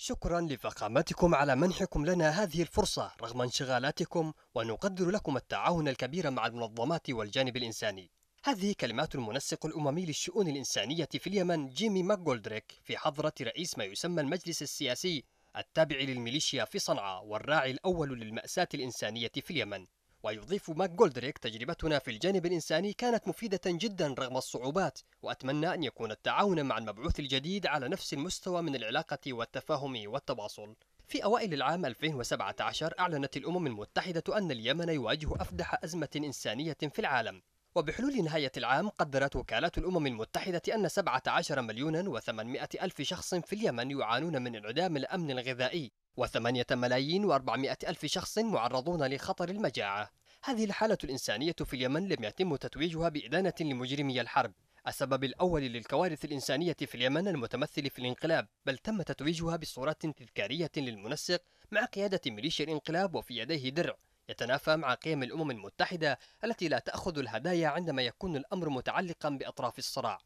شكرا لفخامتكم على منحكم لنا هذه الفرصة رغم انشغالاتكم ونقدر لكم التعاون الكبير مع المنظمات والجانب الإنساني هذه كلمات المنسق الأممي للشؤون الإنسانية في اليمن جيمي ماكجولدريك في حضرة رئيس ما يسمى المجلس السياسي التابع للميليشيا في صنعاء والراعي الأول للمأساة الإنسانية في اليمن ويضيف ماك جولدريك تجربتنا في الجانب الإنساني كانت مفيدة جدا رغم الصعوبات وأتمنى أن يكون التعاون مع المبعوث الجديد على نفس المستوى من العلاقة والتفاهم والتواصل في أوائل العام 2017 أعلنت الأمم المتحدة أن اليمن يواجه أفدح أزمة إنسانية في العالم وبحلول نهاية العام قدرت وكالات الأمم المتحدة أن 17 مليون و800 ألف شخص في اليمن يعانون من انعدام الأمن الغذائي وثمانية ملايين وأربعمائة ألف شخص معرضون لخطر المجاعة هذه الحالة الإنسانية في اليمن لم يتم تتويجها بإدانة لمجرمي الحرب السبب الأول للكوارث الإنسانية في اليمن المتمثل في الانقلاب بل تم تتويجها بصورة تذكارية للمنسق مع قيادة ميليشيا الانقلاب وفي يديه درع يتنافى مع قيم الأمم المتحدة التي لا تأخذ الهدايا عندما يكون الأمر متعلقا بأطراف الصراع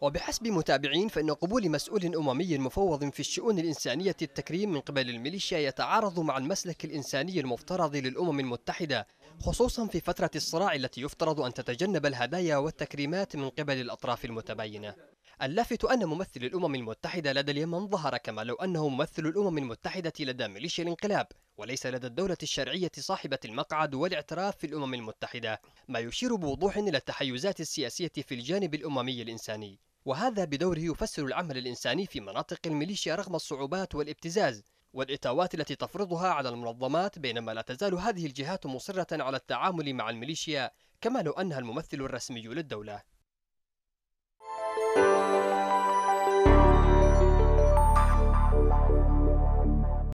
وبحسب متابعين فإن قبول مسؤول أممي مفوض في الشؤون الإنسانية التكريم من قبل الميليشيا يتعارض مع المسلك الإنساني المفترض للأمم المتحدة خصوصا في فترة الصراع التي يفترض أن تتجنب الهدايا والتكريمات من قبل الأطراف المتباينة اللافت أن ممثل الأمم المتحدة لدى اليمن ظهر كما لو أنه ممثل الأمم المتحدة لدى ميليشيا الانقلاب وليس لدى الدولة الشرعية صاحبة المقعد والاعتراف في الأمم المتحدة ما يشير بوضوح إلى التحيزات السياسية في الجانب الأممي الإنساني وهذا بدوره يفسر العمل الإنساني في مناطق الميليشيا رغم الصعوبات والابتزاز والإتاوات التي تفرضها على المنظمات بينما لا تزال هذه الجهات مصرة على التعامل مع الميليشيا كما لو أنها الممثل الرسمي للدولة